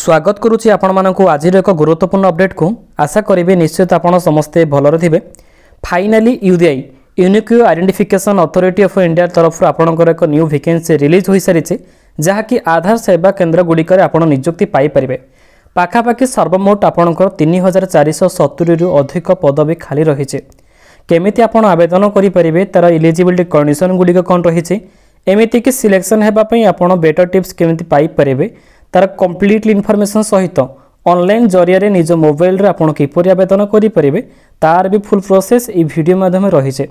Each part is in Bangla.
ସ୍ୱାଗତ କରୁଛି ଆପଣମାନଙ୍କୁ ଆଜିର ଏକ ଗୁରୁତ୍ୱପୂର୍ଣ୍ଣ ଅପଡେଟ୍କୁ ଆଶା କରିବି ନିଶ୍ଚିତ ଆପଣ ସମସ୍ତେ ଭଲରେ ଥିବେ finally UIDAI unique identification authority of India ତରଫରୁ ଆପଣଙ୍କର ଏକ ନ୍ୟୁ ଭେକେନ୍ସି ରିଲିଜ୍ ହୋଇସାରିଛି ଯାହାକି ଆଧାର ସେବା କେନ୍ଦ୍ରଗୁଡ଼ିକରେ ଆପଣ ନିଯୁକ୍ତି ପାଇପାରିବେ ପାଖାପାଖି ସର୍ବମୋଟ ଆପଣଙ୍କର ତିନି ହଜାର ଚାରିଶହ ସତୁରିରୁ ଅଧିକ ପଦବୀ ଖାଲି ରହିଛି କେମିତି ଆପଣ ଆବେଦନ କରିପାରିବେ ତା'ର ଇଲିଜିବିଲିଟି କଣ୍ଡିସନ୍ଗୁଡ଼ିକ କ'ଣ ରହିଛି ଏମିତିକି ସିଲେକ୍ସନ୍ ହେବା ପାଇଁ ଆପଣ ବେଟର୍ ଟିପ୍ସ କେମିତି ପାଇପାରିବେ তার কমপ্লিটলি ইনফরমেসন সহিত অনলাইন জরিয়ারে নিজ মোবাইলরে আপনার কিপরি আবেদন করে পারে তার বি ফুল প্রোসেস এই ভিডিও মাধ্যমে রয়েছে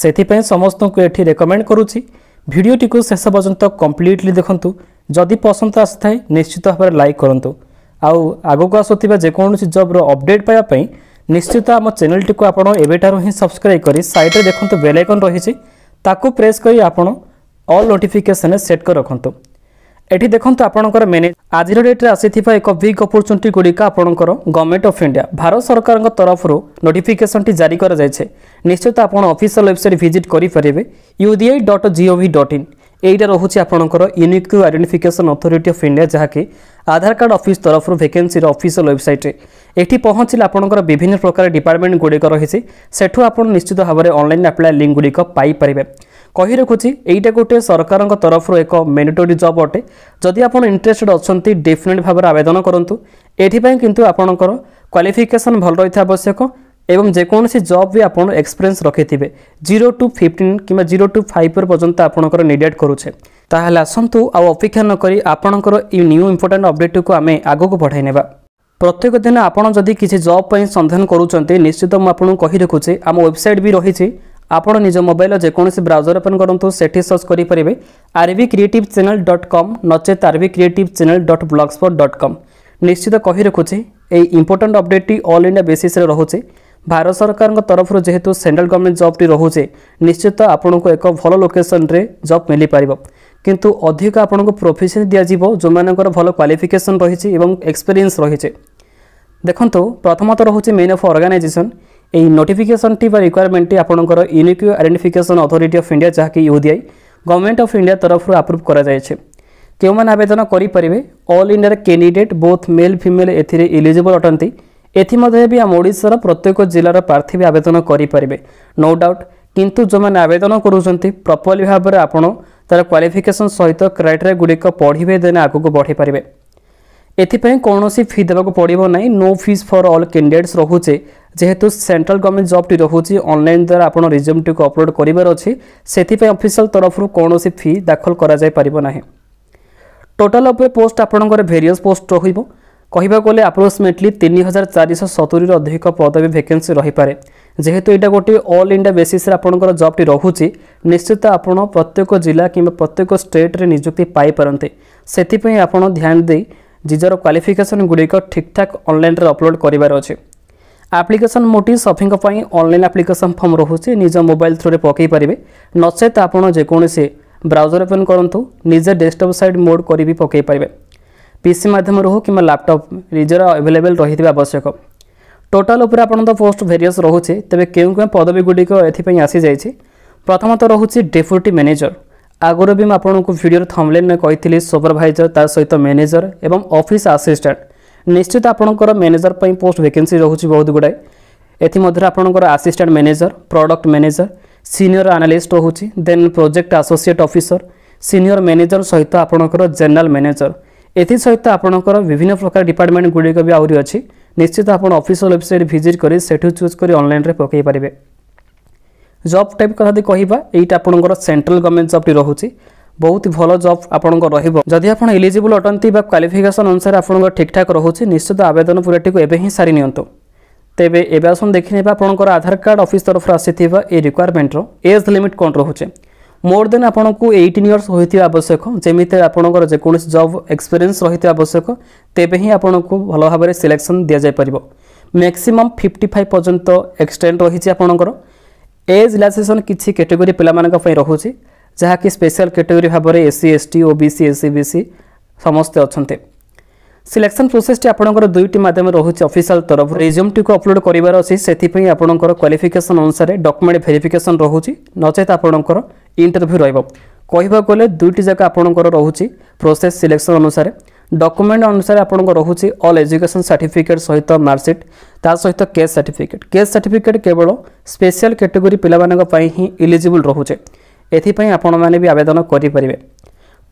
সেইপাই সমস্ত এটি রেকমেন্ড করুছি ভিডিওটি শেষ পর্যন্ত কমপ্লিটলি দেখুন যদি পসন্দ আসি থাকে নিশ্চিত ভাবে লাইক করতু আগক আসুক যেকোন জব্র অপডেট পাওয়া নিশ্চিত আমার চ্যানেলটি আপনার এবেঠার হি সবসক্রাইব করে সাইডে দেখুন বেল আইকন রয়েছে তাকে প্রেস করে আপনার অল নোটিফিকেসন সেট করে রাখতু এটি দেখন্তু আপনার মেনে আজির ডেট্রে আসিথিবা এক বিগ অপরচুনিটি গুড়িক আপনার গভর্নমেন্ট অফ ইন্ডিয়া ভারত সরকারক তরফর নোটিফিকেসনটি জারি করা যাইছে নিশ্চিত আপনার অফিসিয়াল ওয়েবসাইট ভিজিট করে পারে UIDAI dot G O V dot in এইটা রয়েছে আপনার unique identification authority of India যাকে আধার কার্ড অফিস তরফর ভ্যাকেন্সির অফিসিয়াল ওয়েবসাইটে এটি পৌঁছিলে আপনার বিভিন্ন প্রকার ডিপার্টমেন্ট গুড়িক রয়েছে সেঠু আপনার নিশ্চিত ভাবে অনলাইন আপ্লাই লিঙ্ক গুড়িক পাইপারে কহি রাখুছি এইটা গোটে সরকার তরফর এক মেন্ডেটোরি জব অটে যদি আপনার ইন্টরেস্টেড অনেক ডেফিনেট ভাবে আবেদন করতু এটিপাই কিন্তু আপনার কোয়ালিফিকেসন ভাল রয়েছে আবশ্যক এবং যেকোনসি জব বি আপনার এক্সপিরিয়েন্স রক্ষিথিবে জিরো টু ফিফটিন কিংবা জিরো টু ফাইভ পর্যন্ত আপনার নিডেড করুছে তাহলে আসন্তু আপেক্ষা নকি আপনার এই নিউ ইম্পর্টাট অপডেটটি আমি আগুক বড়াই নেবা প্রত্যেক দিন আপনার যদি কিছু জব পাই সন্ধান করুচার নিশ্চিত মু আপনার রাখুছি আমার ওয়েবসাইট বি রয়েছে ଆପଣ ନିଜ ମୋବାଇଲର ଯେକୌଣସି ବ୍ରାଉଜର ଓପନ୍ କରନ୍ତୁ ସେଠି ସର୍ଚ୍ଚ କରିପାରିବେ RB creative channel dot com ନଚେତ୍ RB creative channel dot blogspot dot com ନିଶ୍ଚିତ କହି ରଖୁଛି ଏହି ଇମ୍ପୋର୍ଟାଣ୍ଟ ଅପଡ଼େଟ୍ଟି ଅଲ୍ ଇଣ୍ଡିଆ ବେସିସ୍ରେ ରହୁଛି ଭାରତ ସରକାରଙ୍କ ତରଫରୁ ଯେହେତୁ ସେଣ୍ଟ୍ରାଲ୍ ଗଭର୍ଣ୍ଣମେଣ୍ଟ ଜବ୍ଟି ରହୁଛି ନିଶ୍ଚିତ ଆପଣଙ୍କୁ ଏକ ଭଲ ଲୋକେସନ୍ରେ ଜବ୍ ମିଳିପାରିବ କିନ୍ତୁ ଅଧିକ ଆପଣଙ୍କୁ ପ୍ରୋଫେସନ୍ ଦିଆଯିବ ଯେଉଁମାନଙ୍କର ଭଲ କ୍ୱାଲିଫିକେସନ୍ ରହିଛି ଏବଂ ଏକ୍ସପେରିଏନ୍ସ ରହିଛି ଦେଖନ୍ତୁ ପ୍ରଥମତଃ ରହୁଛି ମେନ୍ ଅଫ୍ ଅର୍ଗାନାଇଜେସନ୍ এই নোটিফিকেশনটি বা রিকোয়ারমেন্টটি আপনার unique identification authority of India যা কি ইউডিআই গভর্নমেন্ট অফ ইন্ডিয়া তরফর আপ্রুভ করা যাইছে কেউ মানে আবেদন করে অল ইন্ডিয়ার ক্যান্ডিডেট বোথ মেল ফিমেল এতে ইলিজিবল অটান্তি এথিমধ্যে বি আম ওড়িশার প্রত্যেক জেলার প্রার্থী আবেদন করে নো ডাউট কিন্তু যে আবেদন করছেন প্রপরলি ভাবে আপনার তার ক্বালিফিকেসন সহ ক্রাইটেরিয়া গুড়িক পড়বে দেন আগুক বড়ে পারে এথিপাই কৌশি ফি দেওয়া পড়ব না no fees for all candidates রহুছে যেহেতু সেন্ট্রাল গভর্নমেন্ট জবটি রয়েছে অনলাইন দ্বারা আপনার রিজ্যুমটি অপলোড করবার অপিসিয়াল অফিসিয়াল তরফর কৌশি ফি দাখল করা যাই না টোটাল অফে পোস্ট আপনার ভেরিয়স পোস্ট রহব কহবা গেলে আপ্রোক্সিমেটলি তিন হাজার চারিশ সতুরি অধিক পদবী ভ্যাকেন্সি রহিপরে যেহেতু এটা গোটি অল ইন্ডিয়া বেসিসে আপনার জবটি রয়েছে নিশ্চিত আপনার প্রত্যেক জেলা কিংবা প্রত্যেক স্টেট্রে নিযুক্তি পাইপারতে সেপর ধ্যান দিয়ে নিজের কালিফিকেসন গুড়িক ঠিকঠাক অনলাইন অপলোড করবার অনেক আপ্লিকেসন মোটি ସଭିଙ୍କ ପାଇଁ ଅନଲାଇନ୍ ଆପ୍ଲିକେସନ୍ ଫର୍ମ ରହୁଛି ନିଜ ମୋବାଇଲ ଥ୍ରୁରେ ପକାଇ ପାରିବେ ନଚେତ୍ ଆପଣ ଯେକୌଣସି ବ୍ରାଉଜର ଓପନ୍ କରନ୍ତୁ ନିଜେ ଡେସ୍କଟପ୍ ସାଇଟ୍ ମୋଡ଼ କରି ବି ପକାଇ ପାରିବେ ପିସି ମାଧ୍ୟମରେ ହଉ କିମ୍ବା ଲ୍ୟାପଟପ୍ ନିଜର ଆଭେଲେବଲ୍ ରହିଥିବା ଆବଶ୍ୟକ ଟୋଟାଲ୍ ଉପରେ ଆପଣଙ୍କ ପୋଷ୍ଟ ଭେରିୟସ୍ ରହୁଛି ତେବେ କେଉଁ କେଉଁ ପଦବୀଗୁଡ଼ିକ ଏଥିପାଇଁ ଆସିଯାଇଛି ପ୍ରଥମତଃ ରହୁଛି ଡେପୁଟି ମ୍ୟାନେଜର ଆଗରୁ ବି ମୁଁ ଆପଣଙ୍କୁ ଭିଡ଼ିଓର ଥମ୍ଲେନ୍ରେ କହିଥିଲି ସୁପରଭାଇଜର ତା ସହିତ ମ୍ୟାନେଜର ଏବଂ ଅଫିସ୍ ଆସିଷ୍ଟାଣ୍ଟ ନିଶ୍ଚିତ ଆପଣଙ୍କର ମ୍ୟାନେଜର ପାଇଁ ପୋଷ୍ଟ ଭେକେନ୍ସି ରହୁଛି ବହୁତ ଗୁଡ଼ାଏ ଏଥିମଧ୍ୟରେ ଆପଣଙ୍କର assistant manager product manager senior analyst ରହୁଛି then project associate officer senior manager ସହିତ ଆପଣଙ୍କର ଜେନେରାଲ ମ୍ୟାନେଜର ଏଥିସହିତ ଆପଣଙ୍କର ବିଭିନ୍ନ ପ୍ରକାର ଡିପାର୍ଟମେଣ୍ଟ ଗୁଡ଼ିକ ବି ଆହୁରି ଅଛି ନିଶ୍ଚିତ ଆପଣ ଅଫିସିଆଲ ୱେବସାଇଟ୍ ଭିଜିଟ୍ କରି ସେଠୁ ଚୁଜ୍ କରି ଅନଲାଇନ୍ରେ ପକାଇ ପାରିବେ ଜବ୍ ଟାଇପ୍ କଥା ଯଦି କହିବା ଏଇଟା ଆପଣଙ୍କର ସେଣ୍ଟ୍ରାଲ ଗଭର୍ଣ୍ଣମେଣ୍ଟ ଜବ୍ଟି ରହୁଛି ବହୁତ ଭଲ ଜବ୍ ଆପଣଙ୍କର ରହିବ ଯଦି ଆପଣ ଏଲିଜିବୁଲ୍ ଅଟନ୍ତି ବା କ୍ୱାଲିଫିକେସନ୍ ଅନୁସାରେ ଆପଣଙ୍କର ଠିକ୍ଠାକ୍ ରହୁଛି ନିଶ୍ଚିତ ଆବେଦନ ପ୍ରକ୍ରିୟାଟିକୁ ଏବେ ହିଁ ସାରି ନିଅନ୍ତୁ ତେବେ ଏବେ ଆସନ୍ତୁ ଦେଖିନେବା ଆପଣଙ୍କର ଆଧାର କାର୍ଡ଼ ଅଫିସ୍ ତରଫରୁ ଆସିଥିବା ଏ ରିକ୍ୱାରମେଣ୍ଟର ଏଜ୍ ଲିମିଟ୍ କ'ଣ ରହୁଛି ମୋର୍ ଦେନ୍ ଆପଣଙ୍କୁ ଏଇଟିନ୍ ଇୟର୍ସ ହୋଇଥିବା ଆବଶ୍ୟକ ଯେମିତି ଆପଣଙ୍କର ଯେକୌଣସି ଜବ୍ ଏକ୍ସପିରିଏନ୍ସ ରହିଥିବା ଆବଶ୍ୟକ ତେବେ ହିଁ ଆପଣଙ୍କୁ ଭଲ ଭାବରେ ସିଲେକ୍ସନ୍ ଦିଆଯାଇପାରିବ ମ୍ୟାକ୍ସିମମ୍ ଫିଫ୍ଟି ଫାଇଭ୍ ପର୍ଯ୍ୟନ୍ତ ଏକ୍ସଟେଣ୍ଡ ରହିଛି ଆପଣଙ୍କର ଏଜ୍ ରିଲାକ୍ସେସନ୍ କିଛି କ୍ୟାଟେଗୋରୀ ପିଲାମାନଙ୍କ ପାଇଁ ରହୁଛି ଯାହାକି ସ୍ପେଶାଲ କାଟେଗୋରୀ ଭାବରେ ଏସ୍ସି ଏସ୍ଟି ଓବିସି ଏସ୍ସିବିସି ସମସ୍ତେ ଅଛନ୍ତି সিলেকশন প্রোসেসটি আপনার দুইটি মাধ্যমে রয়েছে অফিসিয়াল তরফ রেজুমটিকে অপলোড করবার অছি সেপাই আপনার কোয়ালিফিকেসন অনুসারে ডকুমেন্ট ভেরিফিকেসন রয়েছে নচেত আপনার ইন্টরভিউ রহব কহবাক গেলে দুইটি যাক আপনার রয়েছে প্রোসেস সিলেকশন অনুসারে ডকুমেন্ট অনুসারে আপনার রয়েছে অল এজুকেশন সার্টিফিকেট সহ মার্কসিট তা সহ কেস সার্টিফিকেট কেস সার্টিফিকেট কেবল স্পেশাল ক্যাটেগোরি পিলা হি ইলিজিবল রয়েছে ଏଥିପାଇଁ ଆପଣମାନେ ବି ଆବେଦନ କରିପାରିବେ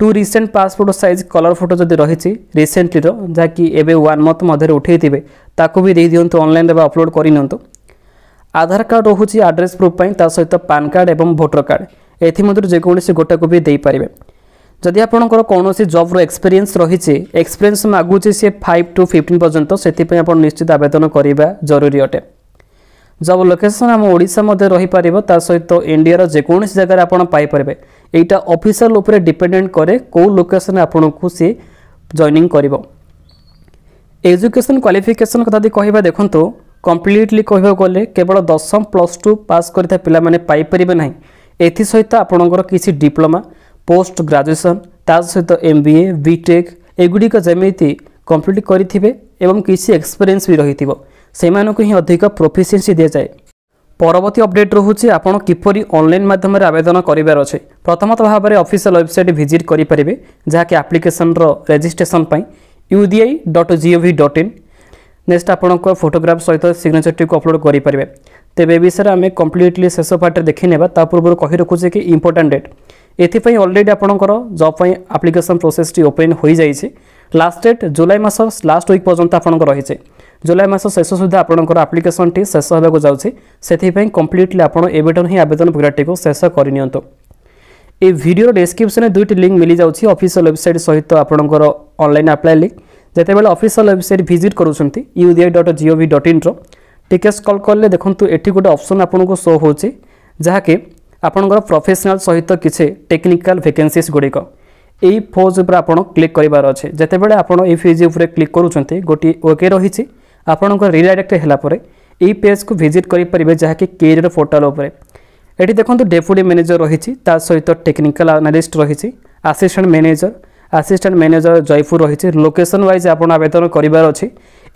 two recent pass photo size colour photo ଯଦି ରହିଛି ରିସେଣ୍ଟଲିର ଯାହାକି ଏବେ ୱାନ୍ ମନ୍ଥ ମଧ୍ୟରେ ଉଠାଇଥିବେ ତାକୁ ବି ଦେଇଦିଅନ୍ତୁ ଅନଲାଇନ୍ ବା ଅପଲୋଡ଼ କରିନିଅନ୍ତୁ ଆଧାର କାର୍ଡ଼ ରହୁଛି ଆଡ୍ରେସ୍ ପ୍ରୁଫ୍ ପାଇଁ ତା ସହିତ ପାନ୍ କାର୍ଡ଼ ଏବଂ ଭୋଟର କାର୍ଡ଼ ଏଥିମଧ୍ୟରୁ ଯେକୌଣସି ଗୋଟାକୁ ବି ଦେଇପାରିବେ ଯଦି ଆପଣଙ୍କର କୌଣସି ଜବ୍ର ଏକ୍ସପେରିଏନ୍ସ ରହିଛି ଏକ୍ସପେରିଏନ୍ସ ମାଗୁଛି ସେ ଫାଇଭ୍ ଟୁ ଫିଫ୍ଟିନ୍ ପର୍ଯ୍ୟନ୍ତ ସେଥିପାଇଁ ଆପଣ ନିଶ୍ଚିତ ଆବେଦନ କରିବା ଜରୁରୀ ଅଟେ জব লোকেসন আম ওড়শা মধ্যে রহিপার তা সহিত ইন্ডিয়ার যেকোন জায়গায় আপনার পাইপারে এইটা অফিসিয়াল উপরে ডিপেডেন্ট করে কেউ লোকেসন আপনার সি জয়নিং করব এজুকেশন কোয়ালিফিকেসন কথা যদি কহবা দেখুন কমপ্লিটলি কহবা গেলে কেবল দশম প্লস টু পাস করে পিলা মানে পাইপারে না এসহ আপনার কিছু ডিপ্লোমা পোস্ট গ্রাজুয়েসন তা সহিত এম বি এ বিটেক এগুড়ি যেমি কমপ্লিট করে এবং কিছু এক্সপিরিয়েন্স বি রয়েছে ସେମାନଙ୍କୁ ହିଁ ଅଧିକ ପ୍ରୋଫିସିଏନ୍ସି ଦିଆଯାଏ ପରବର୍ତ୍ତୀ ଅପଡେଟ୍ ରହୁଛି ଆପଣ କିପରି ଅନଲାଇନ୍ ମାଧ୍ୟମରେ ଆବେଦନ କରିବାର ଅଛି ପ୍ରଥମତଃ ଭାବରେ ଅଫିସିଆଲ୍ ୱେବସାଇଟ୍ ଭିଜିଟ୍ କରିପାରିବେ ଯାହାକି ଆପ୍ଲିକେସନ୍ର ରେଜିଷ୍ଟ୍ରେସନ୍ ପାଇଁ U D I dot G O V dot in next ଆପଣଙ୍କ ଫଟୋଗ୍ରାଫ୍ ସହିତ ସିଗ୍ନେଚର୍ଟିକୁ ଅପଲୋଡ଼ କରିପାରିବେ ତେବେ ଏ ବିଷୟରେ ଆମେ କମ୍ପ୍ଲିଟଲି ଶେଷ ପାର୍ଟରେ ଦେଖିନେବା ତା ପୂର୍ବରୁ କହି ରଖୁଛେ କି ଇମ୍ପୋର୍ଟାଣ୍ଟ ଡେଟ୍ ଏଥିପାଇଁ ଅଲରେଡ଼ି ଆପଣଙ୍କର ଜବ୍ ପାଇଁ ଆପ୍ଲିକେସନ୍ ପ୍ରୋସେସ୍ଟି ଓପେନ୍ ହୋଇଯାଇଛି ଲାଷ୍ଟ ଡେଟ୍ ଜୁଲାଇ ମାସ ଲାଷ୍ଟ ୱିକ୍ ପର୍ଯ୍ୟନ୍ତ ଆପଣଙ୍କର ରହିଛି ଜୁଲାଇ ମାସ ଶେଷ ସୁଦ୍ଧା ଆପଣଙ୍କର ଆପ୍ଲିକେସନଟି ଶେଷ ହେବାକୁ ଯାଉଛି ସେଥିପାଇଁ କମ୍ପ୍ଲିଟଲି ଆପଣ ଏବେଠାରୁ ହିଁ ଆବେଦନ ପ୍ରକ୍ରିୟାଟିକୁ ଶେଷ କରିନିଅନ୍ତୁ এই ভিডিওর ডেসক্রিপশনে দুইটি লিঙ্ক মিলি যাচ্ছে অফিসিয়াল ওয়েবসাইট সহিত আপনার অনলাইন আপ্লাই লিঙ্ক যেতবে অফিসিয়াল ওয়েবসাইট ভিজিট করছেন ইউডিআই ডট জিওভি ডট ইন্র টিকেস কল কলে দেখুন এটি গোটে অপসন আপনার শো হচ্ছে যাকে আপনার প্রফেসনাল সহিত কিছু টেকনিকাল ভ্যাকেন্সিজ গুড়ি এই ফোজ উপরে আপনার ক্লিক করবার অছে যেতবে আপনার এই ফেজ উপরে ক্লিক করছেন গোটি ওকে রয়েছে ଆପଣଙ୍କର ରିଡାଇରେକ୍ଟ ହେଲା ପରେ এই পেজକୁ ଭିଜିଟ୍ କରିପାରିବେ ଯାହାକି କେରିୟର ପୋର୍ଟାଲ ଉପରେ ଏଠି ଦେଖନ୍ତୁ ଡେପୁଟି ମ୍ୟାନେଜର ରହିଛି ତା ସହିତ ଟେକ୍ନିକାଲ ଆନାଲିଷ୍ଟ ରହିଛି assistant manager assistant manager Jaipur ରହିଛି ଲୋକେସନ୍ ୱାଇଜ୍ ଆପଣ ଆବେଦନ କରିବାର ଅଛି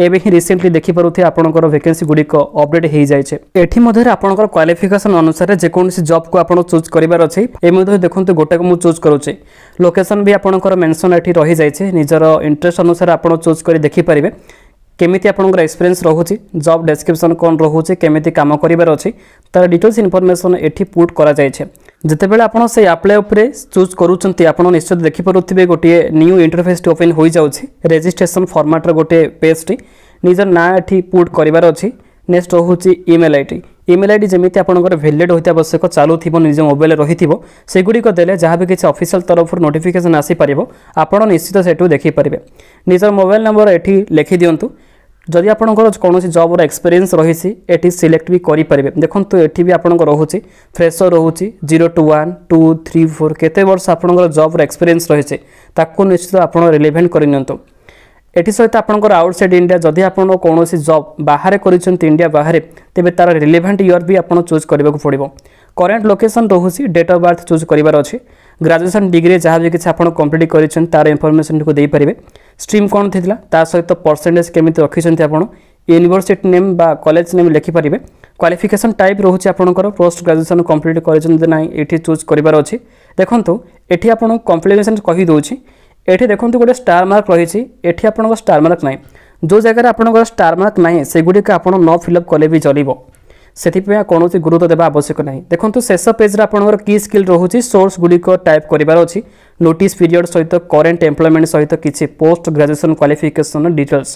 ଏବେ ହିଁ ରିସେଣ୍ଟଲି ଦେଖିପାରୁଥିବେ ଆପଣଙ୍କର ଭେକେନ୍ସି ଗୁଡ଼ିକ ଅପଡେଟ୍ ହେଇଯାଇଛି ଏଠି ମଧ୍ୟରେ ଆପଣଙ୍କର କ୍ୱାଲିଫିକେସନ୍ ଅନୁସାରେ ଯେକୌଣସି ଜବ୍କୁ ଆପଣ ଚୁଜ୍ କରିବାର ଅଛି ଏ ମଧ୍ୟରେ ଦେଖନ୍ତୁ ଗୋଟାକୁ ମୁଁ ଚୁଜ୍ କରୁଛି ଲୋକେସନ୍ ବି ଆପଣଙ୍କର ମେନ୍ସନ୍ ଏଠି ରହିଯାଇଛି ନିଜର ଇଣ୍ଟରେଷ୍ଟ ଅନୁସାରେ ଆପଣ ଚୁଜ୍ କରି ଦେଖିପାରିବେ কেমিতি আপনার এক্সপিরিয়েন্স রয়েছে জব ডেসক্রিপশন কম রয়েছে কেমিতি কাম করবার অছি তার ডিটেলস ইনফরমেসন এটি পুট করা যাইছে যেতবে আপনার সেই আপ্লাই উপরে চুজ করছেন আপনার নিশ্চয় দেখিপারে গোটিয়ে নিউ ইন্টরফেসটি ওপেন হয়ে যাচ্ছে রেজিষ্ট্রেসন ফর্মাটর গোটিয়ে পেজটি নিজের না এটি পুট করবার অছি নেক্সট রয়েছে ইমেল আইডি ইমেল আইডি যেমি আপনার ভ্যালিড হইতে আবশ্যক চালুব নিজ মোবাইল রয়েছে সেগুড়ি দেলে যা বি কিছু অফিসিয়াল তরফর নোটিফিকেসন আসিপার আপনার নিশ্চিত সেটু দেখিপারে নিজের মোবাইল নম্বর এটি লেখি দিও যদি আপনার কোণী জবর এক্সপিরিয়েন্স রয়েছে এটি সিলেক্ট বি করে পারে দেখুন এটি বি আপনার রয়েছে ফ্রেসর রয়েছে zero to one two three four কেতে বর্ষ আপনার জবর এক্সপিরিয়েন্স রয়েছে তাকে নিশ্চিত আপনার রিলেভেন্ট করে নিয়ন্তু এটি সহ আপনার আউটসাইড ইন্ডিয়া যদি আপনার কৌশি জব বাহারে করছেন ইন্ডিয়া বাহারে তেমনি তার রিলেভেন্ট ইয়র বি আপনার চুজ করা পড়ব করেন্ট লোকেসন রয়েছে ডেট অফ বার্থ চুজ করবার অনেক ଗ୍ରାଜୁଏସନ୍ ଡିଗ୍ରୀ ଯାହା ବି କିଛି ଆପଣ କମ୍ପ୍ଲିଟ୍ କରିଛନ୍ତି ତା'ର ଇନଫର୍ମେସନ୍ଟିକୁ ଦେଇପାରିବେ ଷ୍ଟ୍ରିମ୍ କ'ଣ ଥିଲା ତା ସହିତ ପରସେଣ୍ଟେଜ୍ କେମିତି ରଖିଛନ୍ତି ଆପଣ ୟୁନିଭର୍ସିଟି ନେମ୍ ବା କଲେଜ ନେମ୍ ଲେଖିପାରିବେ କ୍ୱାଲିଫିକେସନ୍ ଟାଇପ୍ ରହୁଛି ଆପଣଙ୍କର ପୋଷ୍ଟ ଗ୍ରାଜୁଏସନ୍ କମ୍ପ୍ଲିଟ୍ କରିଛନ୍ତି ନାହିଁ ଏଠି ଚୁଜ୍ କରିବାର ଅଛି ଦେଖନ୍ତୁ ଏଠି ଆପଣ କମ୍ପ୍ଲିକେସନ୍ କହିଦେଉଛି ଏଠି ଦେଖନ୍ତୁ ଗୋଟେ ଷ୍ଟାର୍ ମାର୍କ ରହିଛି ଏଠି ଆପଣଙ୍କ ଷ୍ଟାର୍ ମାର୍କ ନାହିଁ ଯେଉଁ ଜାଗାରେ ଆପଣଙ୍କର ଷ୍ଟାର୍ ମାର୍କ ନାହିଁ ସେଗୁଡ଼ିକ ଆପଣ ନ ଫିଲ୍ଅପ୍ କଲେ ବି ଚଳିବ ସେଥିପାଇଁ ଆଉ କୌଣସି ଗୁରୁତ୍ୱ ଦେବା ଆବଶ୍ୟକ ନାହିଁ ଦେଖନ୍ତୁ ଶେଷ ପେଜ୍ରେ ଆପଣଙ୍କର କି ସ୍କିଲ୍ ରହୁଛି ସୋର୍ସ ଗୁଡ଼ିକ ଟାଇପ୍ କରିବାର ଅଛି ନୋଟିସ୍ ପିରିୟଡ଼ ସହିତ କରେଣ୍ଟ ଏମ୍ପ୍ଲୟମେଣ୍ଟ ସହିତ କିଛି ପୋଷ୍ଟ ଗ୍ରାଜୁଏସନ୍ କ୍ୱାଲିଫିକେସନ୍ ଡିଟେଲ୍ସ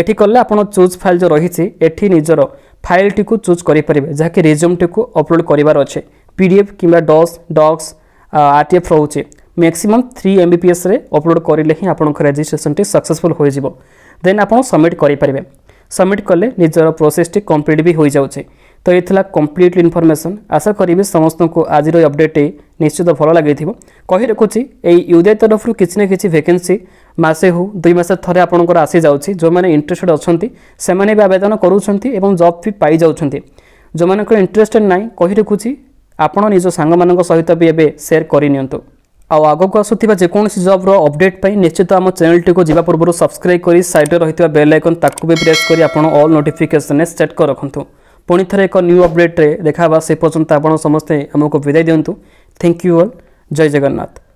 ଏଠି କଲେ ଆପଣ ଚୁଜ୍ ଫାଇଲ୍ ଯେଉଁ ରହିଛି ଏଠି ନିଜର ଫାଇଲ୍ଟିକୁ ଚୁଜ୍ କରିପାରିବେ ଯାହାକି ରେଜ୍ୟୁମ୍ଟିକୁ ଅପଲୋଡ଼ କରିବାର ଅଛି ପି ଡି ଏଫ୍ କିମ୍ବା ଡସ୍ ଡକ୍ସ ଆର୍ ଟି ଏଫ୍ ରହୁଛି maximum three M B P ଏସ୍ରେ ଅପଲୋଡ଼ କରିଲେ ହିଁ ଆପଣଙ୍କ ରେଜିଷ୍ଟ୍ରେସନଟି ସକ୍ସେସଫୁଲ୍ ହୋଇଯିବ ଦେନ୍ ଆପଣ ସବମିଟ୍ କରିପାରିବେ सबमिट कले निजर प्रोसेसटी कम्प्लीट भी हो जाऊे তো এই লা কমপ্লিট ইনফরমেসন আশা করবি সমস্ত আজির এই অপডেটটি নিশ্চিত ভাল লাগি কহি রাখুছি এই ইউডিআই তরফর কিছু না কিছু ভ্যাকেন্সি মাসে হো দুই মাসে থরে আপনার আসি যাচ্ছি যে ইন্টরেস্টেড অনেক বি আবেদন করছেন এবং জব বি পাই যাচ্ছেন যে ইন্টরেস্টেড নাই কহি রাখুছি আপনার নিজ সাংগ সহিত বি এবে সেয়ার করে নিয়ন্তু ଆଉ ଆଗକୁ ଆସୁଥିବା ଯେକୌଣସି ଜବ୍ର ଅପଡେଟ୍ ପାଇଁ ନିଶ୍ଚିତ ଆମ ଚ୍ୟାନେଲଟିକୁ ଯିବା ପୂର୍ବରୁ ସବସ୍କ୍ରାଇବ୍ କରି ସାଇଡ଼୍ରେ ରହିଥିବା ବେଲ୍ ଆଇକନ୍ ତାକୁ ବି ପ୍ରେସ୍ କରି ଆପଣ ଅଲ୍ ନୋଟିଫିକେସନ୍ରେ ସେଟ୍ କରି ରଖନ୍ତୁ ପୁଣି ଥରେ ଏକ ନ୍ୟୁ ଅପଡେଟ୍ରେ ଦେଖା ହେବା ସେ ପର୍ଯ୍ୟନ୍ତ ଆପଣ ସମସ୍ତେ ଆମକୁ ବିଦାୟ ଦିଅନ୍ତୁ ଥ୍ୟାଙ୍କ ୟୁ ଅଲ୍ ଜୟ ଜଗନ୍ନାଥ